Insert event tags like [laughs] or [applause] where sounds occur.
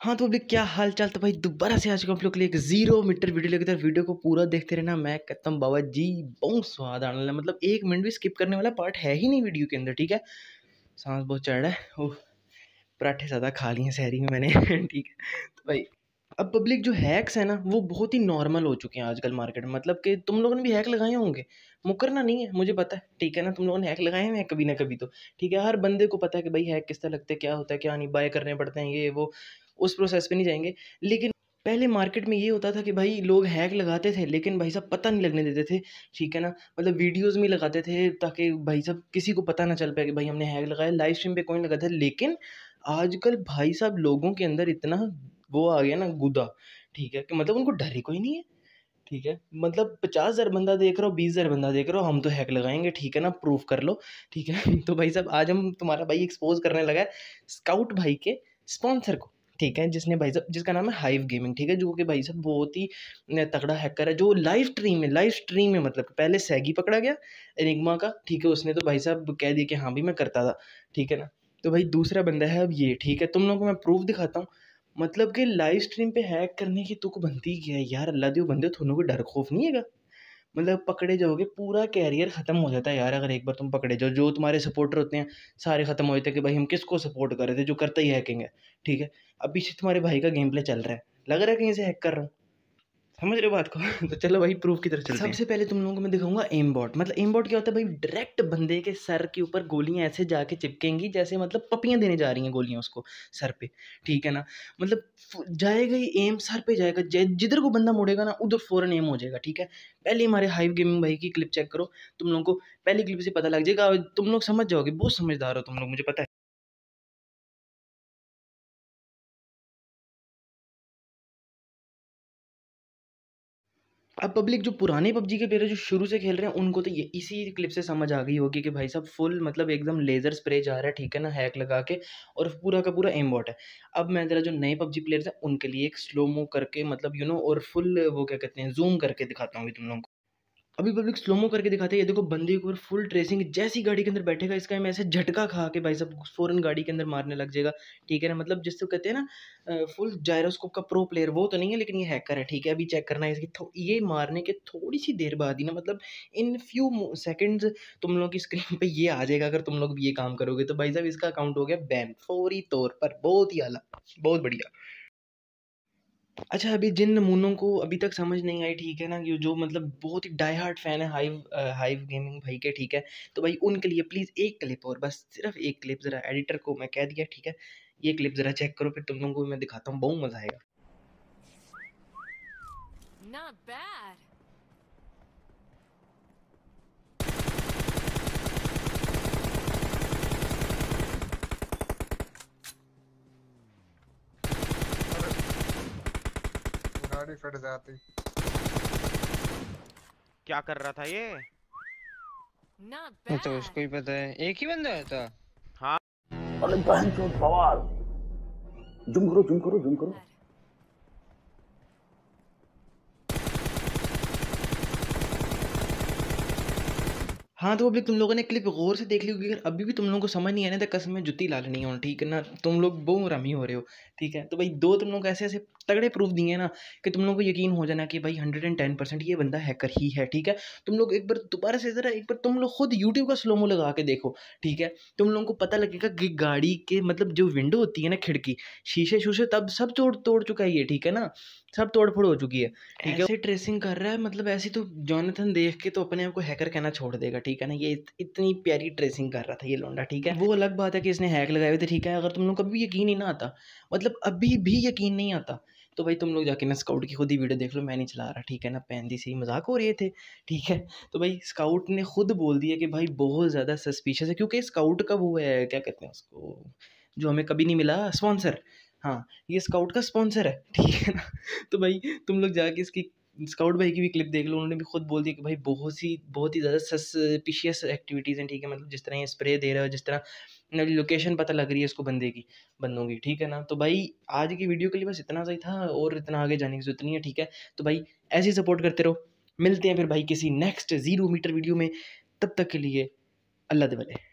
हाँ तो पब्लिक क्या हाल चाल तो भाई दोबारा से आज का हम लोग लिए एक जीरो मीटर वीडियो लेकर वीडियो को पूरा देखते रहना मैं कहता हूँ बाबा जी बहुत स्वाद आने वाला मतलब एक मिनट भी स्किप करने वाला पार्ट है ही नहीं वीडियो के अंदर ठीक है सांस बहुत चढ़ रहा है ओह पराठे ज़्यादा खा लिए शहरी में मैंने [laughs] ठीक है तो भाई अब पब्लिक जो हैक्स है ना वो बहुत ही नॉर्मल हो चुके हैं आजकल मार्केट में मतलब कि तुम लोगों ने भी हैक लगाए होंगे मुकरना नहीं है मुझे पता है ठीक है ना तुम लोगों ने हैक लगाए हैं कभी ना कभी तो ठीक है हर बंदे को पता है कि भाई हैक किस तरह लगते हैं क्या होता है क्या नहीं बाय करने पड़ते हैं ये वो उस प्रोसेस पर नहीं जाएंगे लेकिन पहले मार्केट में ये होता था कि भाई लोग हैक लगाते थे लेकिन भाई साहब पता नहीं लगने देते थे ठीक है ना मतलब वीडियोस में लगाते थे ताकि भाई साहब किसी को पता ना चल पाए कि भाई हमने हैक लगाया लाइव स्ट्रीम पे कोई लगा था लेकिन आजकल भाई साहब लोगों के अंदर इतना वो आ गया ना गुदा ठीक है कि मतलब उनको डर ही कोई नहीं है ठीक है मतलब पचास हज़ार बंदा देख रहा हो बीस हज़ार बंदा देख रहा हो हम तो हैक लगाएंगे ठीक है ना प्रूफ कर लो ठीक है [laughs] तो भाई साहब आज हम तुम्हारा भाई एक्सपोज करने लगा है स्काउट भाई के स्पॉन्सर को ठीक है जिसने भाई साहब जिसका नाम है हाइव गेमिंग ठीक है जो कि भाई साहब बहुत ही तगड़ा हैकर है जो लाइव स्ट्रीम है लाइव स्ट्रीम है मतलब पहले सैगी पकड़ा गया एनिग्मा का ठीक है उसने तो भाई साहब कह दिया कि हाँ भी मैं करता था ठीक है ना तो भाई दूसरा बंदा है अब ये ठीक है तुम लोगों को मैं प्रूफ दिखाता हूँ मतलब कि लाइव स्ट्रीम पे हैक करने की तुक बनती क्या है यार अल्लाह दे बंदे थोनों को डर खौफ नहीं हैगा मतलब पकड़े जाओगे पूरा कैरियर ख़त्म हो जाता है यार अगर एक बार तुम पकड़े जाओ जो तुम्हारे सपोर्टर होते हैं सारे ख़त्म हो जाते हैं कि भाई हम किसको सपोर्ट कर रहे थे जो करता ही हैकिंग है ठीक है अब पीछे तुम्हारे भाई का गेम प्ले चल रहा है लग रहा है कहीं से हैक कर रहा हूँ समझ रहे हो बात को तो चलो भाई प्रूफ की तरफ चलते सबसे पहले तुम लोगों को मैं दिखाऊंगा एम बॉट मतलब एम बॉट क्या होता है भाई डायरेक्ट बंदे के सर के ऊपर गोलियां ऐसे जाके चिपकेंगी जैसे मतलब पपियां देने जा रही हैं गोलियां उसको सर पे ठीक है ना मतलब जाएगा ही एम सर पे जाएगा जिधर को बंदा मुड़ेगा ना उधर फ़ौरन एम हो जाएगा ठीक है पहले हमारे हाइव गेमिंग भाई की क्लिप चेक करो तुम लोगों को पहली क्लिप से पता लग जाएगा तुम लोग समझ जाओगे बहुत समझदार हो तुम लोग मुझे पता है अब पब्लिक जो पुराने पबजी के प्लेयर जो शुरू से खेल रहे हैं उनको तो ये इसी क्लिप से समझ आ गई होगी कि भाई साहब फुल मतलब एकदम लेज़र स्प्रे जा रहा है ठीक है ना हैक लगा के और पूरा का पूरा एम बॉट है अब मैं ज़रा जो नए पबजी प्लेयर्स हैं उनके लिए एक स्लोमो करके मतलब यू नो और फुल वो क्या कहते हैं जूम करके दिखाता हूँ तुम लोगों को अभी पब्लिक स्लोमो करके दिखाते हैं ये देखो बंदी के ऊपर फुल ट्रेसिंग जैसी गाड़ी के अंदर बैठेगा इसका मैं ऐसे झटका खा के भाई साहब फ़ौरन गाड़ी के अंदर मारने लग जाएगा ठीक है ना मतलब जिसको कहते हैं ना फुल जायरोस्कोप का प्रो प्लेयर वो तो नहीं है लेकिन ये हैकर है ठीक है अभी चेक करना है इसकी ये मारने के थोड़ी सी देर बाद ही ना मतलब इन फ्यू सेकेंड्स तुम लोग की स्क्रीन पर ये आ जाएगा अगर तुम लोग ये काम करोगे तो भाई साहब इसका अकाउंट हो गया बैन फौरी तौर पर बहुत ही आला बहुत बढ़िया अच्छा अभी जिन नमूनों को अभी तक समझ नहीं आई ठीक है ना कि जो मतलब बहुत ही डाई हार्ट फैन है हाइव हाइव गेमिंग भाई के ठीक है तो भाई उनके लिए प्लीज़ एक क्लिप और बस सिर्फ एक क्लिप ज़रा एडिटर को मैं कह दिया ठीक है ये क्लिप ज़रा चेक करो फिर तुम लोगों को मैं दिखाता हूँ बहुत मज़ा आएगा Not bad. गाड़ी फट जाती क्या कर रहा था ये तो उसको ही पता है एक ही बंदा है था तो? हाँ अरे बहन चोद सवाल जुम करो जुम करो जुम करो हाँ तो अभी तुम लोगों ने क्लिप गौर से देख ली होगी अगर अभी भी तुम लोगों को समझ नहीं आने तो कसम में जुती लाल नहीं हो ठीक है ना तुम लोग बो रमी हो रहे हो ठीक है तो भाई दो तुम लोग ऐसे ऐसे तगड़े प्रूफ दिए ना कि तुम लोग को यकीन हो जाना कि भाई हंड्रेड एंड टेन परसेंट ये बंदा हैकर ही है ठीक है तुम लोग एक बार दोबारा से ज़रा एक बार तुम लोग खुद यूट्यूब का स्लोमो लगा के देखो ठीक है तुम लोगों को पता लगेगा कि गाड़ी के मतलब जो विंडो होती है ना खिड़की शीशे शूशे तब सब तोड़ तोड़ चुका है ये ठीक है ना सब तोड़फोड़ हो चुकी है ठीक है ऐसे ट्रेसिंग कर रहा है मतलब ऐसी तो जॉनथन देख के तो अपने आप को हैकर कहना छोड़ देगा ठीक है ना ये इतनी प्यारी ट्रेसिंग कर रहा था ये लौंडा ठीक है वो अलग बात है कि इसने हैक लगाए हुए थे ठीक है अगर तुम लोग कभी यकीन ही ना आता मतलब अभी भी यकीन नहीं आता तो भाई तुम लोग जाके ना स्काउट की खुद ही वीडियो देख लो मैं नहीं चला रहा ठीक है ना पहनती से ही मजाक हो रहे थे ठीक है तो भाई स्काउट ने खुद बोल दिया कि भाई बहुत ज़्यादा सस्पिशियस है क्योंकि स्काउट का वो है क्या कहते हैं उसको जो हमें कभी नहीं मिला स्पॉन्सर हाँ ये स्काउट का स्पॉन्सर है [laughs] ठीक है ना तो भाई तुम लोग जाके इसकी स्काउट भाई की भी क्लिप देख लो उन्होंने भी खुद बोल दिया कि भाई बहुत सी बहुत ही ज़्यादा सस्पिशियस एक्टिविटीज़ हैं ठीक है मतलब जिस तरह ये स्प्रे दे रहा है जिस तरह लोकेशन पता लग रही है इसको बंदे की बंदों की ठीक है ना तो भाई आज की वीडियो के लिए बस इतना सही था और इतना आगे जाने की जरूरत नहीं है ठीक है तो भाई ऐसे ही सपोर्ट करते रहो मिलते हैं फिर भाई किसी नेक्स्ट ज़ीरो मीटर वीडियो में तब तक के लिए अल्लाह दे वाले